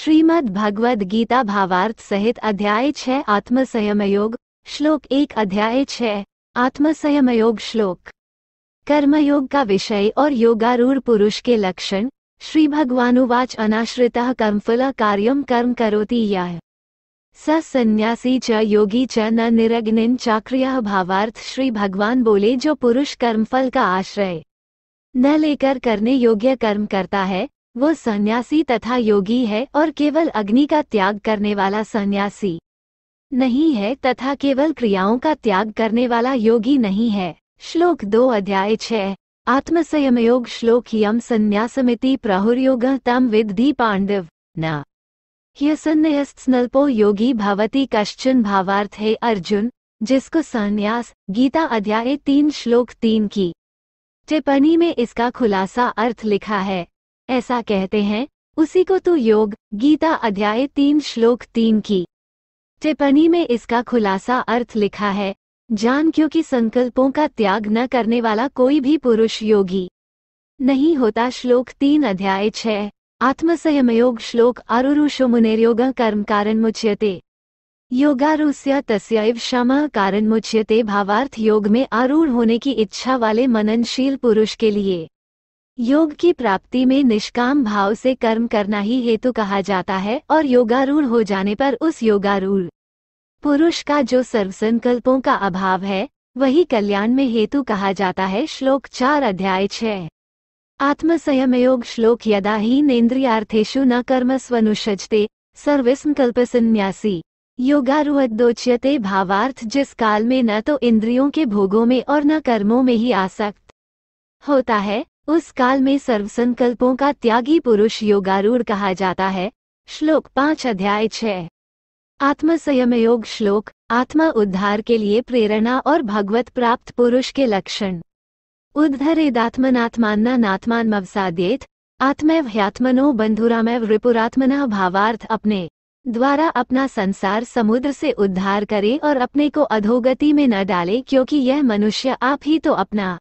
श्रीमद् भगवद गीता भावार्थ सहित अध्याय छः आत्मसंयमयोग श्लोक एक अध्याय छ आत्मसंयमयोग श्लोक कर्मयोग का विषय और योगारूढ़ पुरुष के लक्षण श्री भगवानुवाच अनाश्रित कर्मफल कार्यम कर्म करोति यह स संन्यासी च योगी च न निरग्निन चाक्रिय भावार्थ श्री भगवान बोले जो पुरुष कर्मफल का आश्रय न लेकर करने योग्य कर्म करता है वो सन्यासी तथा योगी है और केवल अग्नि का त्याग करने वाला सन्यासी नहीं है तथा केवल क्रियाओं का त्याग करने वाला योगी नहीं है श्लोक दो अध्याय छः योग श्लोक यम संन्यासमिति प्रहुर्योग तम विद्धि पांडव न स्नल्पो योगी भवती कश्चन भावार्थ है अर्जुन जिसको संन्यास गीता अध्याय तीन श्लोक तीन की टिप्पणी में इसका खुलासा अर्थ लिखा है ऐसा कहते हैं उसी को तो योग गीता अध्याय तीन श्लोक तीन की टिप्पणी में इसका खुलासा अर्थ लिखा है जान क्योंकि संकल्पों का त्याग न करने वाला कोई भी पुरुष योगी नहीं होता श्लोक तीन अध्याय छः आत्मसंयमयोग श्लोक आरुरुषो मुनेरयोग कर्म कारण मुच्यते योगारूस्य तस्यैव क्षमा कारण मुच्यते भावार्थ योग में आरूढ़ होने की इच्छा वाले मननशील पुरुष के लिए योग की प्राप्ति में निष्काम भाव से कर्म करना ही हेतु कहा जाता है और योगारूढ़ हो जाने पर उस योगारूढ़ पुरुष का जो सर्वसंकल्पों का अभाव है वही कल्याण में हेतु कहा जाता है श्लोक चार अध्याय छः योग श्लोक यदा ही नेन्द्रियार्थेशु न कर्म स्वनुषजते संन्यासी योगारूहदोच्यते भावार्थ जिस काल में न तो इंद्रियों के भोगों में और न कर्मों में ही आसक्त होता है उस काल में सर्वसंकल्पों का त्यागी पुरुष योगारूढ़ कहा जाता है श्लोक पाँच अध्याय छः आत्मसंयम योग श्लोक आत्मा उद्धार के लिए प्रेरणा और भगवत प्राप्त पुरुष के लक्षण उद्धरेदात्मनात्मान्ना नात्मान्मवसाद्येत आत्मैव ह्यात्मनो बंधुरामैव रिपुरात्मना भावार्थ अपने द्वारा अपना संसार समुद्र से उद्धार करे और अपने को अधोगति में न डाले क्योंकि यह मनुष्य आप ही तो अपना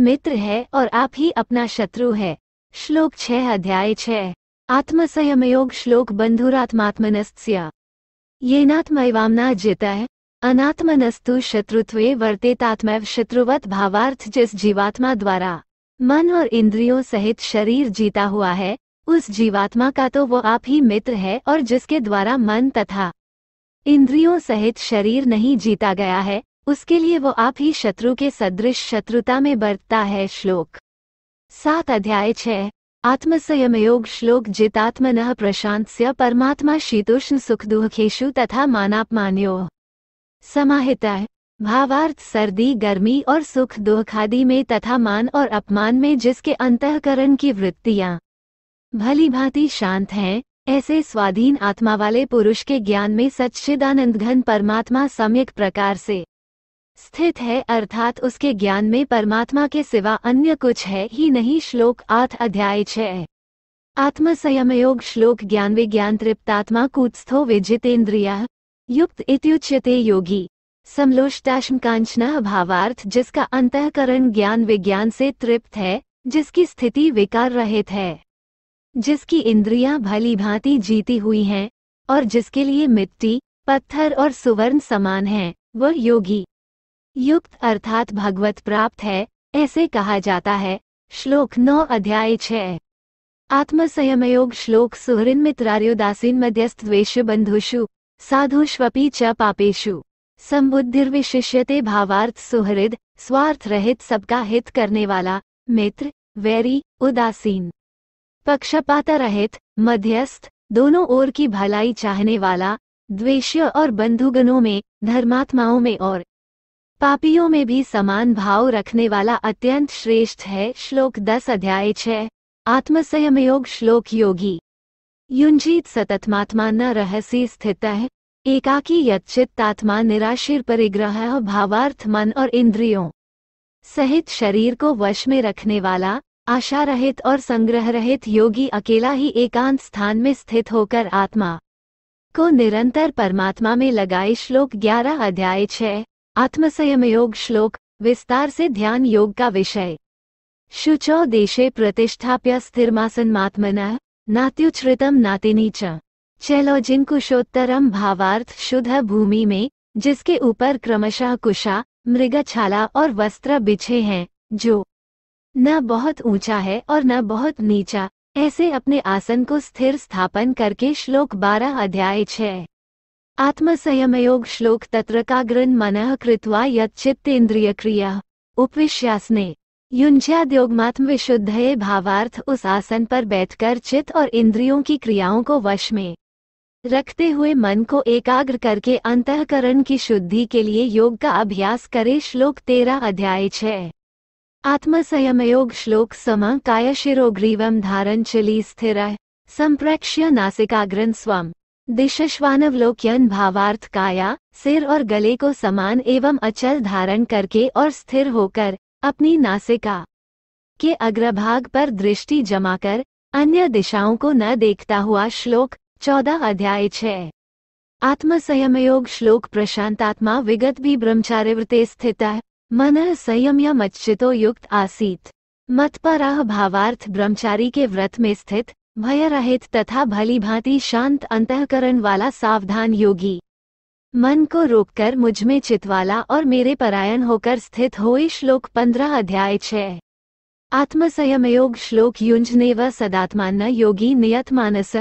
मित्र है और आप ही अपना शत्रु है श्लोक छह अध्याय छह योग श्लोक बंधुरात्मात्मनस्या येनात्मैवामना जिता है अनात्मनस्तु शत्रुत्व वर्तेतात्म शत्रुवत भावार्थ जिस जीवात्मा द्वारा मन और इंद्रियों सहित शरीर जीता हुआ है उस जीवात्मा का तो वो आप ही मित्र है और जिसके द्वारा मन तथा इंद्रियों सहित शरीर नहीं जीता गया है उसके लिए वो आप ही शत्रु के सदृश शत्रुता में बरतता है श्लोक सात अध्याय छ आत्मसंयम योग श्लोक जितात्मन प्रशांत परमात्मा शीतोष्ण सुख दुखेशु तथा मानापमान्यो समाहिता भावार्थ सर्दी गर्मी और सुख दुहखादी में तथा मान और अपमान में जिसके अंतकरण की वृत्तियां भली भांति शांत हैं ऐसे स्वाधीन आत्मा वाले पुरुष के ज्ञान में सच्चिदानंद घन परमात्मा सम्यक प्रकार से स्थित है अर्थात उसके ज्ञान में परमात्मा के सिवा अन्य कुछ है ही नहीं श्लोक आठ अध्याय छः आत्मसंयमयोग श्लोक ज्ञान विज्ञान तृप्तात्मा कूत्स्थो विजितेन्द्रिया युक्त इत्युच्यते योगी समलोष्टाश्म कांचना भावार्थ जिसका अंतकरण ज्ञान विज्ञान से तृप्त है जिसकी स्थिति विकार रहित है जिसकी इंद्रियां भली भांति जीती हुई हैं और जिसके लिए मिट्टी पत्थर और सुवर्ण समान हैं वह योगी युक्त अर्थात भगवत प्राप्त है ऐसे कहा जाता है श्लोक नौ अध्याय आत्म संयमयोग श्लोक सुहृन मित्रार्योदासीन मध्यस्थ द्वेश बंधुषु स्वपी च पापेशु संबुद्धिर्विशिष्यते भावार्थ सुहृद स्वार्थ रहित सबका हित करने वाला मित्र वैरी उदासीन पक्षपात रहित मध्यस्थ दोनों ओर की भलाई चाहने वाला द्वेष्य और बंधुगणों में धर्मात्माओं में और पापियों में भी समान भाव रखने वाला अत्यंत श्रेष्ठ है श्लोक दस अध्याय छः योग श्लोक योगी युंजीत सततमात्मा न रहसी स्थित है एकाकी आत्मा निराशिर परिग्रह भावार्थ मन और इंद्रियों सहित शरीर को वश में रखने वाला आशा रहित और संग्रह रहित योगी अकेला ही एकांत स्थान में स्थित होकर आत्मा को निरंतर परमात्मा में लगाए श्लोक ग्यारह अध्याय छ आत्मसंयम योग श्लोक विस्तार से ध्यान योग का विषय शुचो देशे प्रतिष्ठाप्य मात्मना नात्युच्छ्रितम नातिनी च चलो जिन कुशोत्तरम भावार्थ शुद्ध भूमि में जिसके ऊपर क्रमशः कुशा मृगछाला और वस्त्र बिछे हैं जो न बहुत ऊंचा है और न बहुत नीचा ऐसे अपने आसन को स्थिर स्थापन करके श्लोक बारह अध्याय छः आत्मसंयमयोग श्लोक तत्रकाग्रन मन कृत्वा क्रिया उपविश्यासने युंझ्याद्योगमात्म विशुद्धये भावार्थ उस आसन पर बैठकर चित्त और इंद्रियों की क्रियाओं को वश में रखते हुए मन को एकाग्र करके अंतकरण की शुद्धि के लिए योग का अभ्यास करे श्लोक तेरा अध्याय छ आत्मसंयमयोग श्लोक सम ग्रीवम धारण चली स्थिर संप्रेक्ष्य नासिकाग्रन स्वम दिशश्वानवलोक्यन भावार्थ काया सिर और गले को समान एवं अचल धारण करके और स्थिर होकर अपनी नासिका के अग्रभाग पर दृष्टि जमा कर अन्य दिशाओं को न देखता हुआ श्लोक चौदह अध्याय छः आत्मसंयमयोग श्लोक प्रशांतात्मा विगत भी ब्रह्मचार्यवृते स्थित मन संयम्य मच्चितो युक्त आसीत मतपराह भावार्थ ब्रह्मचारी के व्रत में स्थित भय रहित तथा भलीभांति शांत अंतकरण वाला सावधान योगी मन को रोककर मुझ में चितवाला और मेरे परायण होकर स्थित हो श्लोक पंद्रह अध्याय छः आत्मसंयमयोग श्लोक युंजने व सदात्मान योगी नियत मानस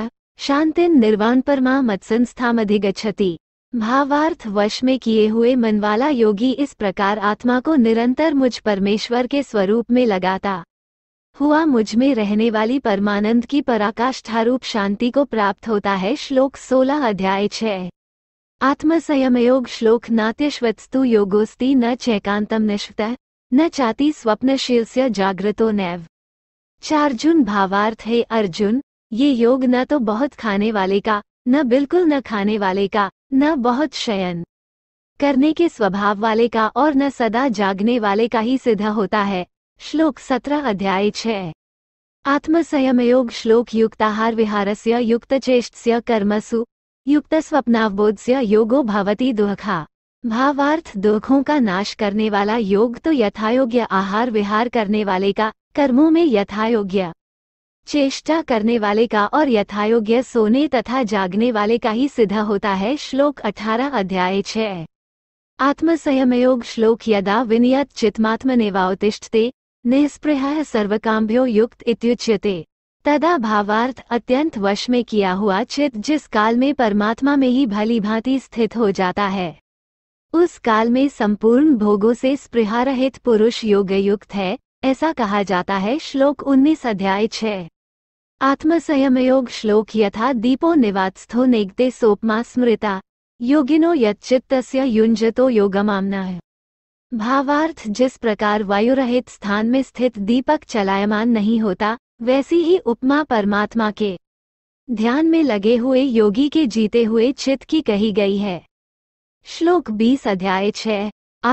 शांतिन निर्वाण परमा मत्संस्थामधिगछति भावार्थ वश में किए हुए मनवाला योगी इस प्रकार आत्मा को निरंतर मुझ परमेश्वर के स्वरूप में लगाता हुआ मुझ में रहने वाली परमानंद की पराकाष्ठारूप शांति को प्राप्त होता है श्लोक 16 अध्याय 6 आत्मसंयमयोग श्लोक नात्यश्वत्स्तु योगोस्ती न चैकांतम निष्पत न चाति स्वप्नशीलस्य जागृतो नैव चार्जुन भावार्थ है अर्जुन ये योग न तो बहुत खाने वाले का न बिल्कुल न खाने वाले का न बहुत शयन करने के स्वभाव वाले का और न सदा जागने वाले का ही सिद्ध होता है श्लोक સત્ર અધ્યાય છે આત્મસંયમયોગ શ્લોક યુક્તાહાર વિહારસ્ય कर्मसु કર્મસુ युक्तस्वप्नावबोध्य योगो भवती दुखा भावार्थ दुखों का नाश करने वाला योग तो यथायोग्य आहार विहार करने वाले का कर्मों में यथायोग्य चेष्टा करने वाले का और यथायोग्य सोने तथा जागने वाले का ही सिद्ध होता है श्लोक अठारह अध्याय 6 आत्मसंयमयोग श्लोक यदा विनियत चित्मात्मनेवावतिष्ठते निःस्पृह सर्वकाम्भ्यो युक्त इत्युच्यते तदा भावार्थ अत्यंत वश में किया हुआ चित जिस काल में परमात्मा में ही भली भांति स्थित हो जाता है उस काल में संपूर्ण भोगों से स्पृहारहित पुरुष योगयुक्त है ऐसा कहा जाता है श्लोक उन्नीस अध्याय छ आत्मसंयमयोग श्लोक यथा दीपो निवात्स्थो नेगते सोपमा स्मृता योगिनो यच्चित्तस्य युंजतो योगमामना है भावार्थ जिस प्रकार वायुरहित स्थान में स्थित दीपक चलायमान नहीं होता वैसी ही उपमा परमात्मा के ध्यान में लगे हुए योगी के जीते हुए चित्त की कही गई है श्लोक 20 अध्याय छ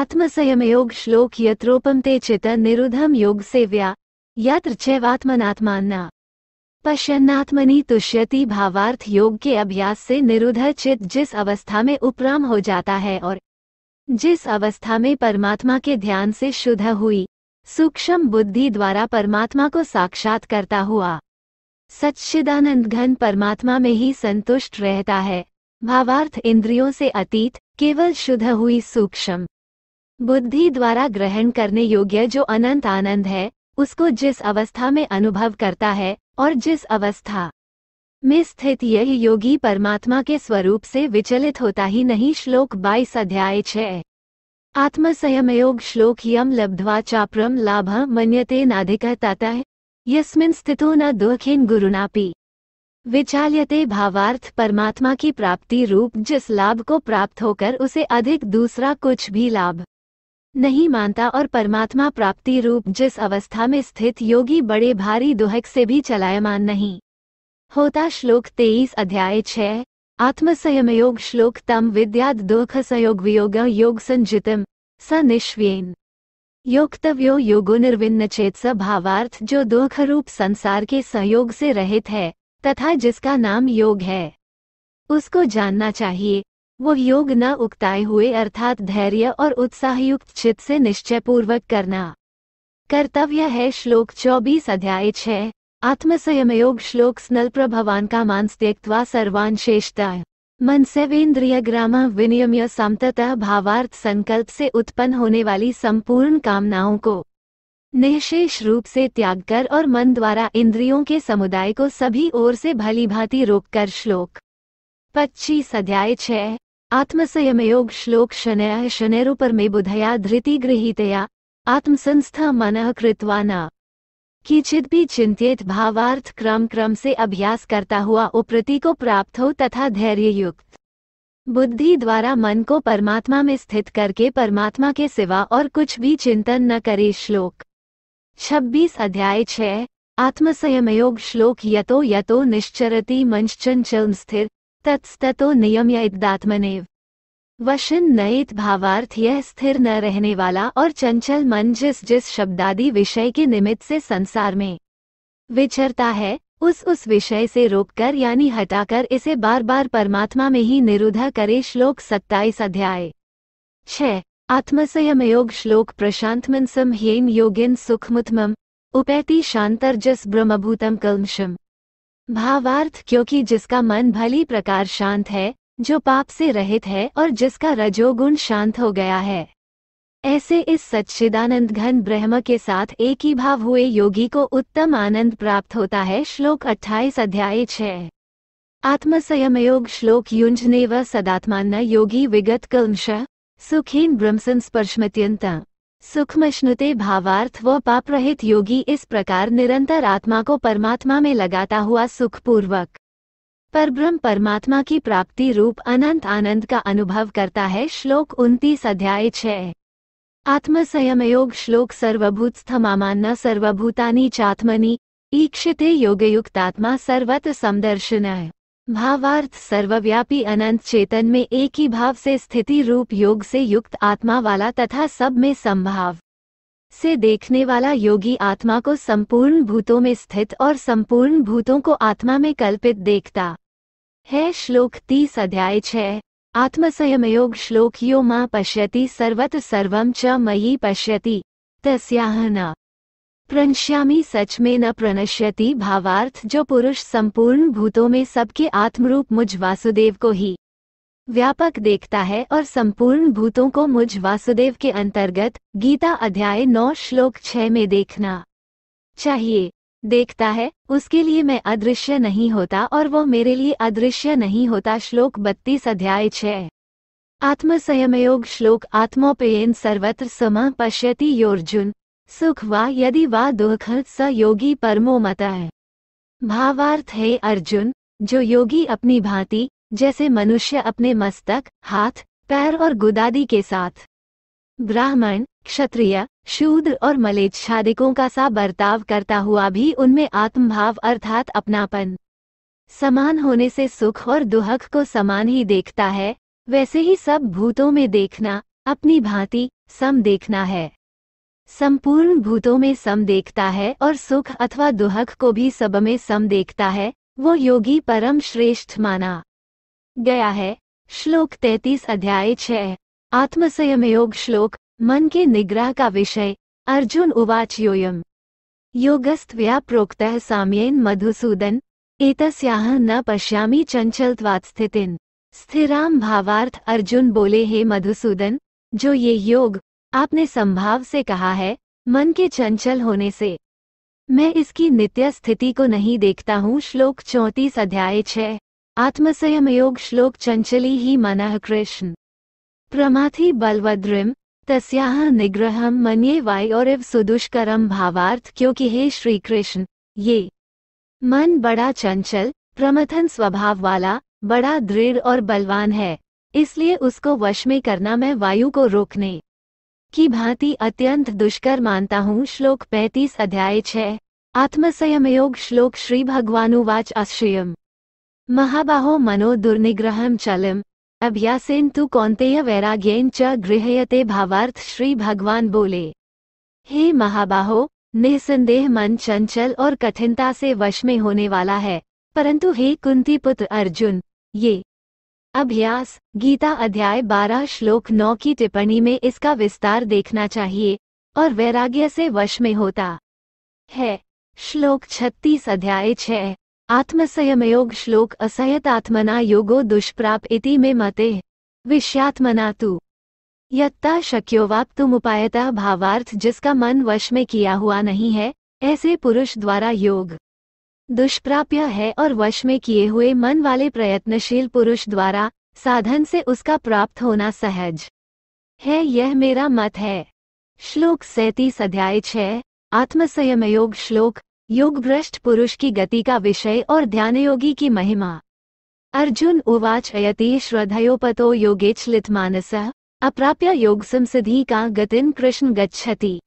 आत्मसंयम योग श्लोक यत्रोपमते चित निरुधम योग सेव्या यत्र चैवात्मनात्मान्ना पश्यन्नात्मनी तुष्यति भावार्थ योग के अभ्यास से निरुद्ध चित जिस अवस्था में उपराम हो जाता है और जिस अवस्था में परमात्मा के ध्यान से शुद्ध हुई सूक्ष्म बुद्धि द्वारा परमात्मा को साक्षात करता हुआ सच्चिदानंद घन परमात्मा में ही संतुष्ट रहता है भावार्थ इंद्रियों से अतीत केवल शुद्ध हुई सूक्ष्म बुद्धि द्वारा ग्रहण करने योग्य जो अनंत आनंद है उसको जिस अवस्था में अनुभव करता है और जिस अवस्था में स्थित यह योगी परमात्मा के स्वरूप से विचलित होता ही नहीं श्लोक बाईस अध्याय छः आत्मसंयमयोग श्लोक यम लब्ध्वा चाप्रम लाभ मन्यते नाधिकताता यस्मिन स्थितो न दुखिन गुरुनापि विचाल्यते भावार्थ परमात्मा की प्राप्ति रूप जिस लाभ को प्राप्त होकर उसे अधिक दूसरा कुछ भी लाभ नहीं मानता और परमात्मा प्राप्ति रूप जिस अवस्था में स्थित योगी बड़े भारी दुहक से भी चलायमान नहीं होता श्लोक तेईस अध्याय छः योग श्लोक तम विद्याद दुख संयोग वियोग योग संजितम स निश्वेन योक्तव्यो योगो निर्विन्न चेत स भावार्थ जो दुख रूप संसार के संयोग से रहित है तथा जिसका नाम योग है उसको जानना चाहिए वो योग न उकताए हुए अर्थात धैर्य और उत्साहयुक्त चित्त से निश्चयपूर्वक करना कर्तव्य है श्लोक 24 अध्याय 6 आत्मसंयमयोग श्लोक स्नल्प्र का मांस त्यक्वा सर्वान शेषता मन सेवेंद्रिय ग्राम विनियम समतः भावार्थ संकल्प से उत्पन्न होने वाली संपूर्ण कामनाओं को निःशेष रूप से त्याग कर और मन द्वारा इंद्रियों के समुदाय को सभी ओर से भली भांति रोक कर श्लोक पच्चीस अध्याय छ आत्मसंयमयोग श्लोक शनय शनैरुपर में बुधया धृति गृहीतया आत्मसंस्था मन कृतवा न किचित भी चिंतित भावार्थ क्रम क्रम से अभ्यास करता हुआ उप्रति को प्राप्त हो तथा धैर्य युक्त बुद्धि द्वारा मन को परमात्मा में स्थित करके परमात्मा के सिवा और कुछ भी चिंतन न करे श्लोक 26 अध्याय छ आत्मसंयमयोग श्लोक यतो यतो निश्चरति चंचल स्थिर तत्स्तो नियम इदात्मनेव वशन नयित भावार्थ यह स्थिर न रहने वाला और चंचल मन जिस जिस शब्दादि विषय के निमित्त से संसार में विचरता है उस उस विषय से रोककर यानी हटाकर इसे बार बार परमात्मा में ही निरुद्ध करे श्लोक सत्ताईस अध्याय छ आत्मसयम योग श्लोक प्रशांतमन सम हेम योगिन सुखमुत्मम उपैति शांतर्जस ब्रह्मभूतम कलमशम भावार्थ क्योंकि जिसका मन भली प्रकार शांत है जो पाप से रहित है और जिसका रजोगुण शांत हो गया है ऐसे इस सच्चिदानंद घन ब्रह्म के साथ एक ही भाव हुए योगी को उत्तम आनंद प्राप्त होता है श्लोक 28 अध्याय 6 आत्मसंयमयोग श्लोक युंजने व सदात्मान योगी विगत कंश सुखीन ब्रह्मसन स्पर्शमत्यंत सूक्ष्मश्नुते भावार्थ व पापरहित योगी इस प्रकार निरंतर आत्मा को परमात्मा में लगाता हुआ सुखपूर्वक पर ब्रह्म परमात्मा की प्राप्ति रूप अनंत आनंद का अनुभव करता है श्लोक उन्तीस अध्याय संयम आत्मसंयमयोग श्लोक सर्वभूत चात्मनी ईक्षित चात्मनि ईक्षिते योगयुक्तात्मा सर्वत समदर्शन भावार्थ सर्वव्यापी अनंत चेतन में एक ही भाव से स्थिति रूप योग से युक्त आत्मा वाला तथा सब में संभाव से देखने वाला योगी आत्मा को संपूर्ण भूतों में स्थित और संपूर्ण भूतों को आत्मा में कल्पित देखता है श्लोक तीस अध्याय छः योग श्लोक यो मां पश्यति सर्वत सर्व च मयी पश्यति तस्याह न प्रणश्यामी सच में न प्रणश्यति भावार्थ जो पुरुष संपूर्ण भूतों में सबके आत्मरूप मुझ वासुदेव को ही व्यापक देखता है और संपूर्ण भूतों को मुझ वासुदेव के अंतर्गत गीता अध्याय नौ श्लोक छ में देखना चाहिए देखता है उसके लिए मैं अदृश्य नहीं होता और वो मेरे लिए अदृश्य नहीं होता श्लोक बत्तीस अध्याय छः आत्मसंयमयोग श्लोक आत्मोपेयन सर्वत्र सम पश्यति योर्जुन सुख वा यदि वा दुख स योगी परमो मत है भावार्थ है अर्जुन जो योगी अपनी भांति जैसे मनुष्य अपने मस्तक हाथ पैर और गुदादी के साथ ब्राह्मण क्षत्रिय शूद्र और मलेच्छादिकों का सा बर्ताव करता हुआ भी उनमें आत्मभाव अर्थात अपनापन समान होने से सुख और दुहक को समान ही देखता है वैसे ही सब भूतों में देखना अपनी भांति सम देखना है संपूर्ण भूतों में सम देखता है और सुख अथवा दुहक को भी सब में सम देखता है वो योगी परम श्रेष्ठ माना गया है श्लोक तैतीस अध्याय छ आत्मसंयम योग श्लोक मन के निग्रह का विषय अर्जुन उवाच योयम योगस्त्वया प्रोक्तः साम्येन मधुसूदन एतस्याह न पश्यामी चंचलत्वात् स्थितिन स्थिराम भावार्थ अर्जुन बोले हे मधुसूदन जो ये योग आपने संभाव से कहा है मन के चंचल होने से मैं इसकी नित्य स्थिति को नहीं देखता हूँ श्लोक चौंतीस अध्याय छ आत्मसंयम योग श्लोक चंचली ही मन कृष्ण प्रमाथि बलवद्रिम तस्याह निग्रहम मन्ये वाय और इव सुदुष्करम भावार्थ क्योंकि हे श्री कृष्ण ये मन बड़ा चंचल प्रमथन स्वभाव वाला बड़ा दृढ़ और बलवान है इसलिए उसको वश में करना मैं वायु को रोकने की भांति अत्यंत दुष्कर मानता हूँ श्लोक पैतीस अध्याय छः आत्मसंयमयोग श्लोक श्री भगवानुवाच अश्रियम महाबाहो मनो दुर्निग्रहम चलम अभ्यासेन तु कौंतेय वैराग्येन च गृहयते भावार्थ श्री भगवान बोले हे महाबाहो निसंदेह मन चंचल और कठिनता से वश में होने वाला है परंतु हे कुंती पुत्र अर्जुन ये अभ्यास गीता अध्याय 12 श्लोक 9 की टिप्पणी में इसका विस्तार देखना चाहिए और वैराग्य से वश में होता है श्लोक 36 अध्याय 6 आत्मसयमयोग श्लोक आत्मना योगो दुष्प्राप इति मे मते विषयात्मना तु यत्ता शक्यो उपायता भावार्थ जिसका मन वश में किया हुआ नहीं है ऐसे पुरुष द्वारा योग दुष्प्राप्य है और वश में किए हुए मन वाले प्रयत्नशील पुरुष द्वारा साधन से उसका प्राप्त होना सहज है यह मेरा मत है श्लोक सैतीस अध्याय छ आत्मसंयमयोग श्लोक योगभ्रष्ट पुरुष की गति का विषय और ध्यानयोगी की महिमा अर्जुन उवाच अयति श्रद्धयोपतो योगेच्छलित मानस अप्राप्य योग संसिधि का गतिन कृष्ण गच्छति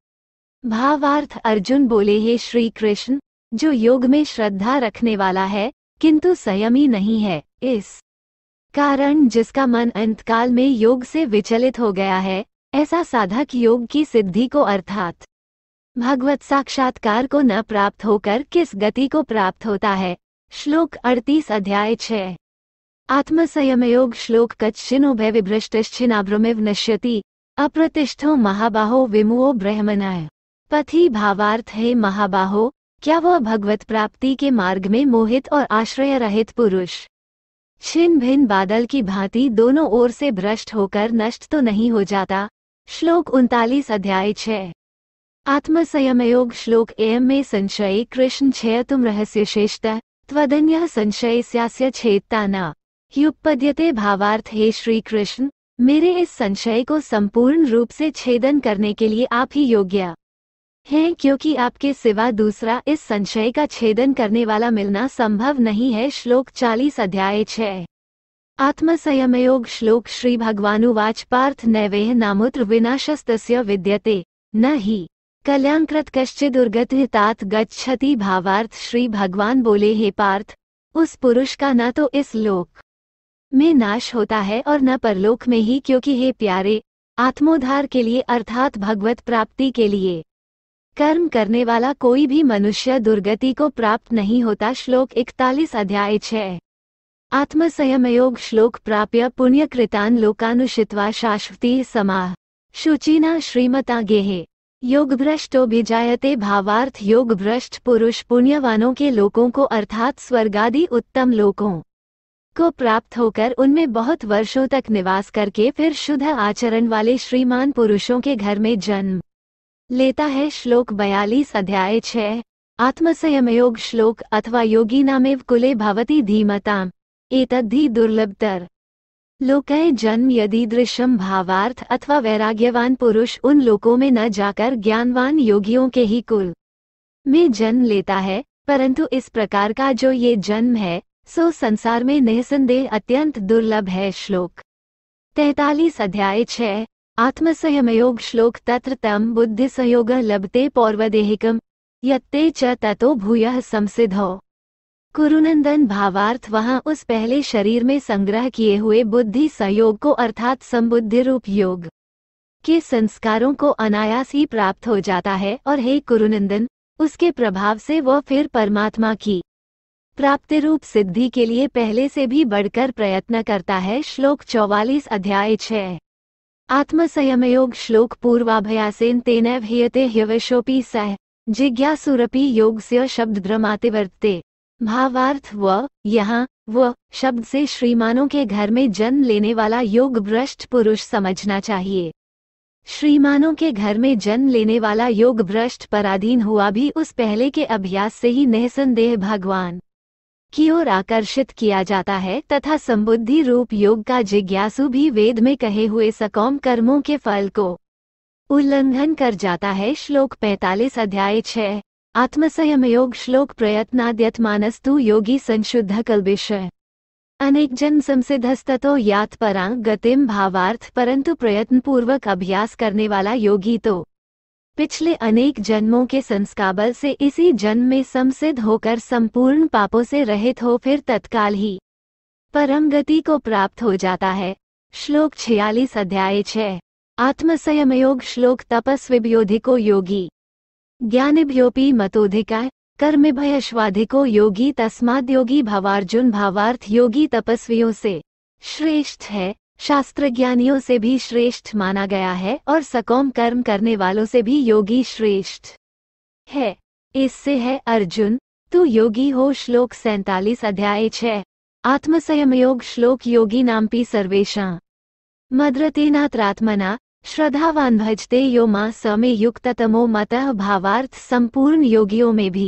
भावार्थ अर्जुन बोले हे श्री कृष्ण जो योग में श्रद्धा रखने वाला है किंतु संयमी नहीं है इस कारण जिसका मन अंतकाल में योग से विचलित हो गया है ऐसा साधक योग की सिद्धि को अर्थात भगवत साक्षात्कार को न प्राप्त होकर किस गति को प्राप्त होता है श्लोक अड़तीस अध्याय संयम योग श्लोक कच्छिनोभय विभ्रष्टिश्चिनाभ्रमिव नश्यति अप्रतिष्ठो महाबाहो विमुओ ब्रह्मनाय पथि भावार्थ है महाबाहो क्या वह भगवत प्राप्ति के मार्ग में मोहित और आश्रय रहित पुरुष छिन भिन बादल की भांति दोनों ओर से भ्रष्ट होकर नष्ट तो नहीं हो जाता श्लोक उनतालीस अध्याय छ योग श्लोक एम में संशय कृष्ण छय तुम रहस्य शेषता त्वदन्य संशय स्यास्य छेदता न युपद्यते भावार्थ हे श्री कृष्ण मेरे इस संशय को संपूर्ण रूप से छेदन करने के लिए आप ही योग्य हैं क्योंकि आपके सिवा दूसरा इस संशय का छेदन करने वाला मिलना संभव नहीं है श्लोक चालीस अध्याय छः आत्मसंयमयोग श्लोक श्री भगवानुवाच पार्थ नैवेह नामुत्र विनाशस्तस्य विद्यते न ही कल्याणकृत कश्चि हितात गच्छति भावार्थ श्री भगवान बोले हे पार्थ उस पुरुष का न तो इस लोक में नाश होता है और न परलोक में ही क्योंकि हे प्यारे आत्मोद्धार के लिए अर्थात भगवत प्राप्ति के लिए कर्म करने वाला कोई भी मनुष्य दुर्गति को प्राप्त नहीं होता श्लोक इकतालीस अध्याय छः आत्मसंयमयोग श्लोक प्राप्य पुण्यकृतान लोकानुषित्वा शाश्वती समाह शुचिना श्रीमता गेहे योगभ्रष्टो भिजायते भावार्थ योग भ्रष्ट पुरुष पुण्यवानों के लोकों को अर्थात स्वर्गादि उत्तम लोकों को प्राप्त होकर उनमें बहुत वर्षों तक निवास करके फिर शुद्ध आचरण वाले श्रीमान पुरुषों के घर में जन्म लेता है श्लोक बयालीस अध्याय छः आत्मसंयमयोग श्लोक अथवा योगी नामेव कुले भवती धीमता एतद्धि दुर्लभतर लोकय जन्म यदि दृश्यम भावार्थ अथवा वैराग्यवान पुरुष उन लोकों में न जाकर ज्ञानवान योगियों के ही कुल में जन्म लेता है परंतु इस प्रकार का जो ये जन्म है सो संसार में निसंदेह अत्यंत दुर्लभ है श्लोक तैतालीस अध्याय छ आत्मसंयमयोग श्लोक तत्र तम बुद्धि संयोग लभते पौर्वदेहिकम यत्ते च ततो भूय संसिधौ कुरुनंदन भावार्थ वहाँ उस पहले शरीर में संग्रह किए हुए बुद्धि संयोग को अर्थात संबुद्धि रूप योग के संस्कारों को अनायास ही प्राप्त हो जाता है और हे कुरुनंदन उसके प्रभाव से वह फिर परमात्मा की प्राप्ति रूप सिद्धि के लिए पहले से भी बढ़कर प्रयत्न करता है श्लोक चौवालीस अध्याय छः आत्मसंयमयोग श्लोक पूर्वाभयासेन तेनैव हियते ह्यवशोपि सह जिज्ञासुरपी योग से शब्द भ्रमातिवर्तते भावार्थ व यहाँ व शब्द से श्रीमानों के घर में जन्म लेने वाला योग भ्रष्ट पुरुष समझना चाहिए श्रीमानों के घर में जन्म लेने वाला योग भ्रष्ट पराधीन हुआ भी उस पहले के अभ्यास से ही निसंदेह भगवान की ओर आकर्षित किया जाता है तथा संबुद्धि रूप योग का जिज्ञासु भी वेद में कहे हुए सकौम कर्मों के फल को उल्लंघन कर जाता है श्लोक 45 अध्याय 6 આત્મસંયમયોગ શ્લોક પ્રયત્નાદ્યત योगी संशुद्ध कल विषय अनेक जन संसिद्धस्ततो यात परां गतिम भावार्थ परंतु प्रयत्नपूर्वक अभ्यास करने वाला योगी तो पिछले अनेक जन्मों के संस्काबल से इसी जन्म में समसिद्ध होकर संपूर्ण पापों से रहित हो फिर तत्काल ही परम गति को प्राप्त हो जाता है श्लोक छियालीस अध्याय छ आत्मसंयमयोग श्लोक तपस्विभ्योधिको योगी ज्ञानेभ्योऽपि मतोऽधिकाय कर्मेभयश्वाधिको योगी तस्माद्योगी भावार्जुन भावार्थ योगी तपस्वियों से श्रेष्ठ है शास्त्र ज्ञानियों से भी श्रेष्ठ माना गया है और सकोम कर्म करने वालों से भी योगी श्रेष्ठ है इससे है अर्जुन तू योगी हो श्लोक सैतालीस अध्याय छ आत्मसंयम योग श्लोक योगी नाम पी सर्वेशा मद्रतेनात्रात्मना श्रद्धावान भजते यो माँ समय युक्त युक्ततमो मत भावार्थ संपूर्ण योगियों में भी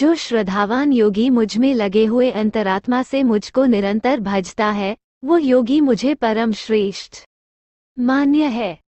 जो श्रद्धावान योगी मुझ में लगे हुए अंतरात्मा से मुझको निरंतर भजता है वो योगी मुझे परम श्रेष्ठ मान्य है